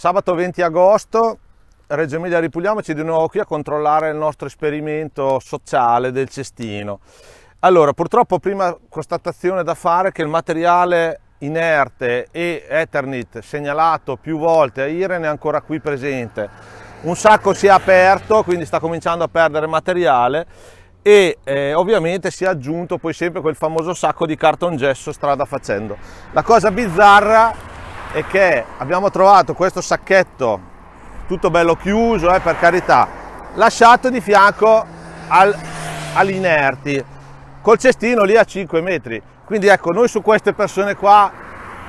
Sabato 20 agosto, Reggio Emilia ripuliamoci di nuovo qui a controllare il nostro esperimento sociale del cestino. Allora, purtroppo prima constatazione da fare che il materiale inerte e Eternit segnalato più volte a Irene è ancora qui presente. Un sacco si è aperto, quindi sta cominciando a perdere materiale e eh, ovviamente si è aggiunto poi sempre quel famoso sacco di cartongesso strada facendo. La cosa bizzarra è che abbiamo trovato questo sacchetto tutto bello chiuso eh, per carità lasciato di fianco al, all'inerti col cestino lì a 5 metri quindi ecco noi su queste persone qua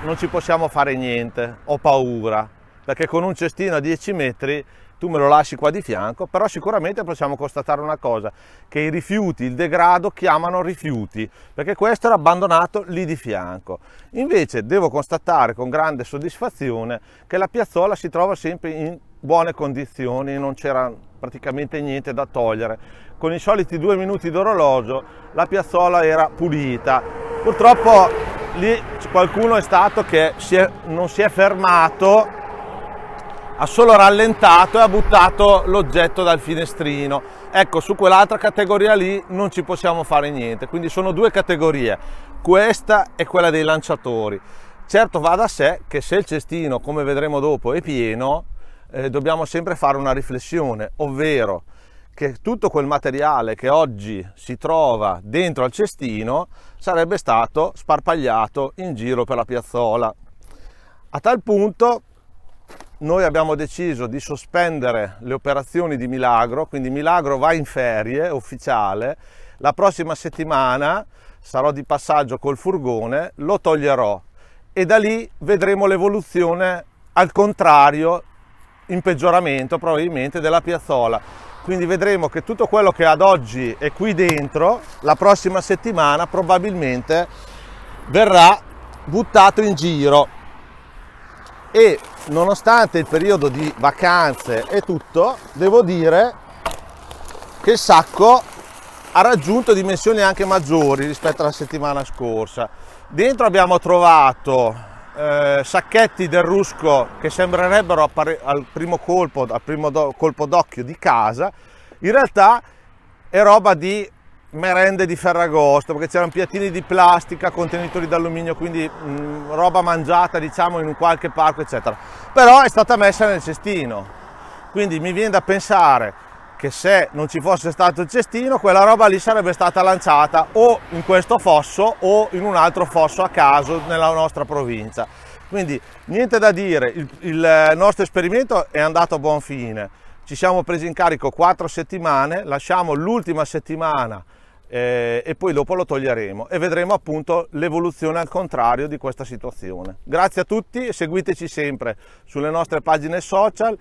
non ci possiamo fare niente ho paura perché con un cestino a 10 metri tu me lo lasci qua di fianco, però sicuramente possiamo constatare una cosa, che i rifiuti, il degrado chiamano rifiuti, perché questo era abbandonato lì di fianco. Invece devo constatare con grande soddisfazione che la piazzola si trova sempre in buone condizioni, non c'era praticamente niente da togliere. Con i soliti due minuti d'orologio la piazzola era pulita. Purtroppo lì qualcuno è stato che si è, non si è fermato ha solo rallentato e ha buttato l'oggetto dal finestrino. Ecco, su quell'altra categoria lì non ci possiamo fare niente, quindi sono due categorie, questa e quella dei lanciatori. Certo va da sé che se il cestino, come vedremo dopo, è pieno, eh, dobbiamo sempre fare una riflessione, ovvero che tutto quel materiale che oggi si trova dentro al cestino sarebbe stato sparpagliato in giro per la piazzola. A tal punto noi abbiamo deciso di sospendere le operazioni di Milagro, quindi Milagro va in ferie ufficiale, la prossima settimana sarò di passaggio col furgone, lo toglierò e da lì vedremo l'evoluzione al contrario, in peggioramento probabilmente della piazzola. Quindi vedremo che tutto quello che ad oggi è qui dentro, la prossima settimana probabilmente verrà buttato in giro e nonostante il periodo di vacanze e tutto, devo dire che il sacco ha raggiunto dimensioni anche maggiori rispetto alla settimana scorsa. Dentro abbiamo trovato eh, sacchetti del rusco che sembrerebbero al primo colpo, al primo colpo d'occhio di casa, in realtà è roba di merende di Ferragosto perché c'erano piattini di plastica, contenitori d'alluminio, quindi mh, mm, roba mangiata diciamo in un qualche parco eccetera. Però è stata messa nel cestino. Quindi mi viene da pensare che se non ci fosse stato il cestino, quella roba lì sarebbe stata lanciata o in questo fosso o in un altro fosso a caso nella nostra provincia. Quindi niente da dire, il, il eh, nostro esperimento è andato a buon fine. Ci siamo presi in carico quattro settimane, lasciamo l'ultima settimana eh, e poi dopo lo toglieremo e vedremo appunto l'evoluzione al contrario di questa situazione. Grazie a tutti seguiteci sempre sulle nostre pagine social